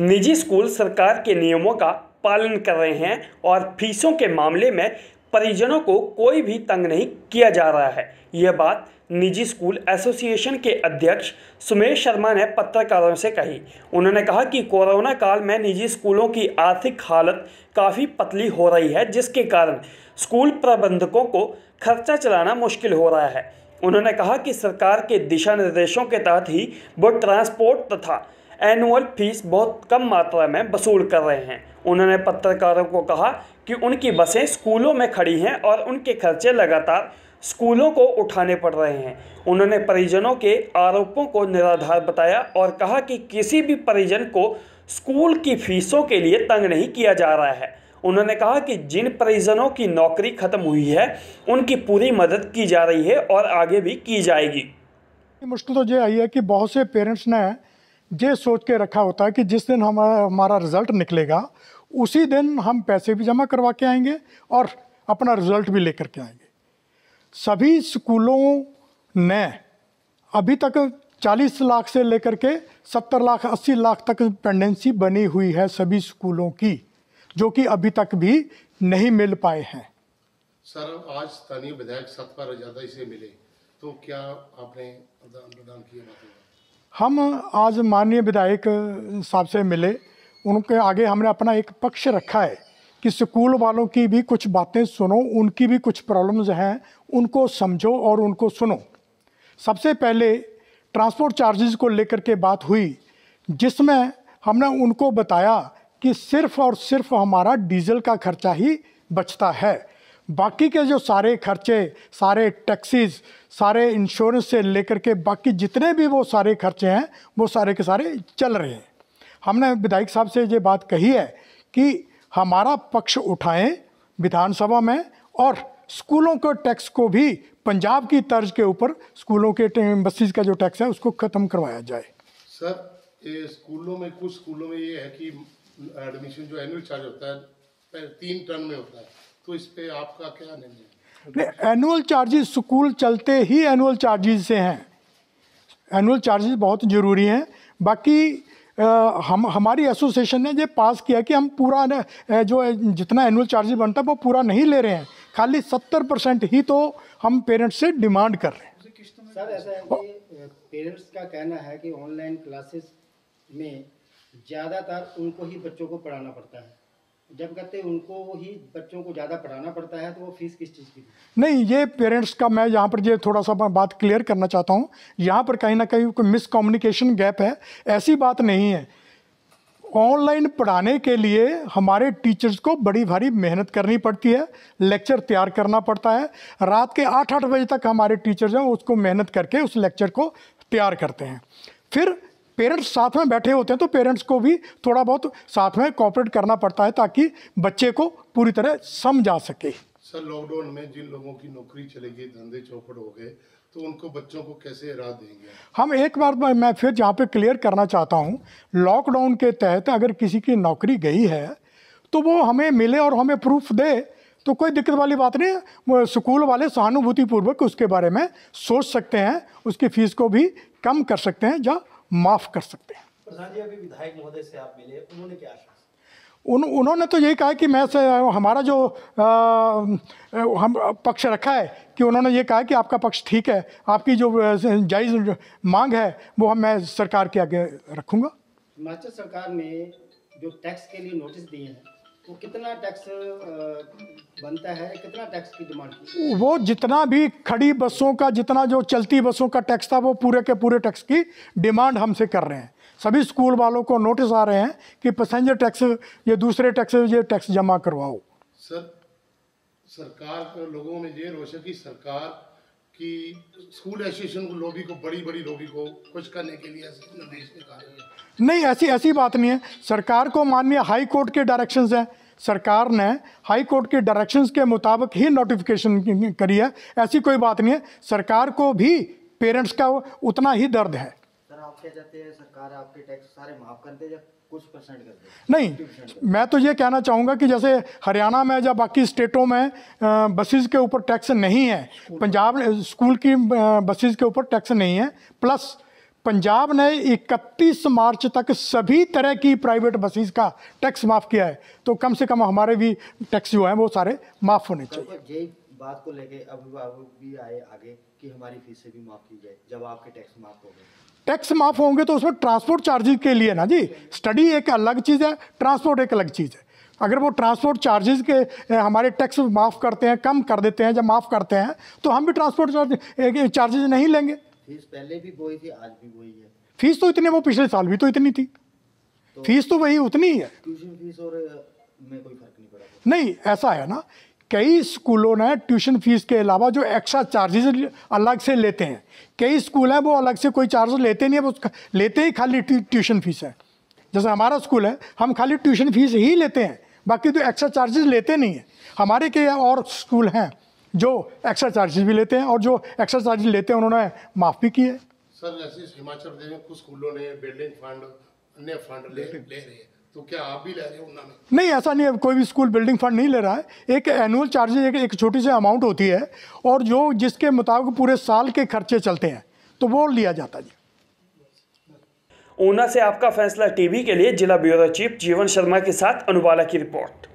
निजी स्कूल सरकार के नियमों का पालन कर रहे हैं और फीसों के मामले में परिजनों को कोई भी तंग नहीं किया जा रहा है यह बात निजी स्कूल एसोसिएशन के अध्यक्ष सुमेश शर्मा ने पत्रकारों से कही उन्होंने कहा कि कोरोना काल में निजी स्कूलों की आर्थिक हालत काफ़ी पतली हो रही है जिसके कारण स्कूल प्रबंधकों को खर्चा चलाना मुश्किल हो रहा है उन्होंने कहा कि सरकार के दिशा निर्देशों के तहत ही वो ट्रांसपोर्ट तथा एनुअल फीस बहुत कम मात्रा में वसूल कर रहे हैं उन्होंने पत्रकारों को कहा कि उनकी बसें स्कूलों में खड़ी हैं और उनके खर्चे लगातार स्कूलों को उठाने पड़ रहे हैं उन्होंने परिजनों के आरोपों को निराधार बताया और कहा कि किसी भी परिजन को स्कूल की फीसों के लिए तंग नहीं किया जा रहा है उन्होंने कहा कि जिन परिजनों की नौकरी खत्म हुई है उनकी पूरी मदद की जा रही है और आगे भी की जाएगी मुश्किल तो ये आई है कि बहुत से पेरेंट्स ने ये सोच के रखा होता है कि जिस दिन हमारा हमारा रिज़ल्ट निकलेगा उसी दिन हम पैसे भी जमा करवा के आएंगे और अपना रिज़ल्ट भी लेकर के आएंगे सभी स्कूलों ने अभी तक 40 लाख से लेकर के 70 लाख 80 लाख तक पेंडेंसी बनी हुई है सभी स्कूलों की जो कि अभी तक भी नहीं मिल पाए हैं सर आज स्थानीय विधायक सतपाल ज्यादा इसे मिले तो क्या आपने अनुदान किया हम आज माननीय विधायक साहब से मिले उनके आगे हमने अपना एक पक्ष रखा है कि स्कूल वालों की भी कुछ बातें सुनो उनकी भी कुछ प्रॉब्लम्स हैं उनको समझो और उनको सुनो सबसे पहले ट्रांसपोर्ट चार्जेस को लेकर के बात हुई जिसमें हमने उनको बताया कि सिर्फ़ और सिर्फ हमारा डीजल का खर्चा ही बचता है बाकी के जो सारे खर्चे सारे टैक्सीज सारे इंश्योरेंस से लेकर के बाकी जितने भी वो सारे खर्चे हैं वो सारे के सारे चल रहे हैं हमने विधायक साहब से ये बात कही है कि हमारा पक्ष उठाएं विधानसभा में और स्कूलों के टैक्स को भी पंजाब की तर्ज के ऊपर स्कूलों के बसीज का जो टैक्स है उसको ख़त्म करवाया जाए सर ये स्कूलों में कुछ स्कूलों में ये है कि एडमिशन जो एनुअल चार्ज होता है तीन टर्न में होता है तो इस पे आपका क्या निर्णय एनुअल चार्जेस स्कूल चलते ही एनुअल चार्जेस से हैं एनुअल चार्जेस बहुत ज़रूरी हैं बाकी हम हमारी एसोसिएशन ने ये पास किया कि हम पूरा जो जितना एनुअल चार्जेस बनता है वो पूरा नहीं ले रहे हैं खाली सत्तर परसेंट ही तो हम पेरेंट्स से डिमांड कर रहे हैं सर ऐसा है कि पेरेंट्स का कहना है कि ऑनलाइन क्लासेस में ज़्यादातर उनको ही बच्चों को पढ़ाना पड़ता है जब कहते उनको ही बच्चों को ज़्यादा पढ़ाना पड़ता है तो वो फीस किस चीज़ की नहीं ये पेरेंट्स का मैं यहाँ पर ये थोड़ा सा बात क्लियर करना चाहता हूँ यहाँ पर कहीं ना कहीं कोई मिसकम्युनिकेशन गैप है ऐसी बात नहीं है ऑनलाइन पढ़ाने के लिए हमारे टीचर्स को बड़ी भारी मेहनत करनी पड़ती है लेक्चर तैयार करना पड़ता है रात के आठ आठ बजे तक हमारे टीचर्स हैं उसको मेहनत करके उस लेक्चर को तैयार करते हैं फिर पेरेंट्स साथ में बैठे होते हैं तो पेरेंट्स को भी थोड़ा बहुत साथ में कॉपरेट करना पड़ता है ताकि बच्चे को पूरी तरह समझा सके सर लॉकडाउन में जिन लोगों की नौकरी चली गई धंधे चौपट हो गए तो उनको बच्चों को कैसे राह देंगे हम एक बार मैं फिर जहाँ पे क्लियर करना चाहता हूँ लॉकडाउन के तहत अगर किसी की नौकरी गई है तो वो हमें मिले और हमें प्रूफ दे तो कोई दिक्कत वाली बात नहीं वो स्कूल वाले सहानुभूतिपूर्वक उसके बारे में सोच सकते हैं उसकी फ़ीस को भी कम कर सकते हैं या माफ़ कर सकते हैं उन्होंने उन उन्होंने तो यही कहा कि मैं से हमारा जो आ, हम पक्ष रखा है कि उन्होंने ये कहा कि आपका पक्ष ठीक है आपकी जो जायज़ मांग है वो हम मैं सरकार के आगे रखूँगा हिमाचल सरकार ने जो टैक्स के लिए नोटिस दिए हैं वो कितना टैक्स बनता है कितना टैक्स की डिमांड वो जितना भी खड़ी बसों का जितना जो चलती बसों का टैक्स था वो पूरे के पूरे टैक्स की डिमांड हमसे कर रहे हैं सभी स्कूल वालों को नोटिस आ रहे हैं कि पैसेंजर टैक्स ये दूसरे टैक्स ये टैक्स जमा करवाओ सर सरकार को लोगों में ये रोश है कि सरकार की स्कूल एसोसिएशन को लोबी को बड़ी बड़ी लोबी को कुछ करने के लिए निर्देश निकाल रही है नहीं ऐसी ऐसी बात नहीं है सरकार को माननीय हाई कोर्ट के डायरेक्शंस हैं सरकार ने हाई कोर्ट के डायरेक्शंस के मुताबिक ही नोटिफिकेशन करी है ऐसी कोई बात नहीं है सरकार को भी पेरेंट्स का उतना ही दर्द है सरकार आपके टैक्स सारे माफ कर दे कुछ परसेंट कर दे नहीं मैं तो ये कहना चाहूँगा कि जैसे हरियाणा में या बाकी स्टेटों में बसेस के ऊपर टैक्स नहीं है पंजाब स्कूल की बसेस के ऊपर टैक्स नहीं है प्लस पंजाब ने 31 मार्च तक सभी तरह की प्राइवेट बसेस का टैक्स माफ़ किया है तो कम से कम हमारे भी टैक्स जो हैं वो सारे माफ़ होने चाहिए बात को लेके अभिभावक भी आए आगे कि हमारी फीसें भी माफ़ की जाए जब आपके टैक्स माफ़ हो गए टैक्स माफ़ होंगे तो उसमें ट्रांसपोर्ट चार्जेज के लिए ना जी स्टडी एक अलग चीज़ है ट्रांसपोर्ट एक अलग चीज़ है अगर वो ट्रांसपोर्ट चार्जेस के हमारे टैक्स माफ़ करते हैं कम कर देते हैं जब माफ़ करते हैं तो हम भी ट्रांसपोर्ट चार्ज चार्जेज नहीं लेंगे फीस पहले भी थी आज भी है फीस तो इतनी वो पिछले साल भी तो इतनी थी तो फीस तो वही उतनी ही है ट्यूशन फीस और में कोई फर्क नहीं पड़ा नहीं ऐसा है ना कई स्कूलों ने ट्यूशन फीस के अलावा जो एक्स्ट्रा चार्जेज अलग से लेते हैं कई स्कूल हैं वो अलग से कोई चार्ज लेते नहीं है वो लेते ही खाली ट्यूशन फीस है जैसे हमारा स्कूल है हम खाली ट्यूशन फीस ही लेते हैं बाकी तो एक्स्ट्रा चार्जेस लेते नहीं हैं हमारे के और स्कूल हैं जो एक्स्ट्रा चार्जेस भी लेते हैं और जो एक्स्ट्रा चार्जेस लेते हैं उन्होंने माफ़ भी की है सर जैसे हिमाचल प्रदेश में कुछ स्कूलों ने बिल्डिंग फंड अन्य फंड ले ले रहे हैं तो क्या आप भी ले रहे हो उन्होंने नहीं ऐसा नहीं है कोई भी स्कूल बिल्डिंग फंड नहीं ले रहा है एक एनुअल चार्जेस एक, एक छोटी सी अमाउंट होती है और जो जिसके मुताबिक पूरे साल के खर्चे चलते हैं तो वो लिया जाता है ऊना से आपका फैसला टीवी के लिए जिला ब्यूरो चीफ जीवन शर्मा के साथ अनुबाला की रिपोर्ट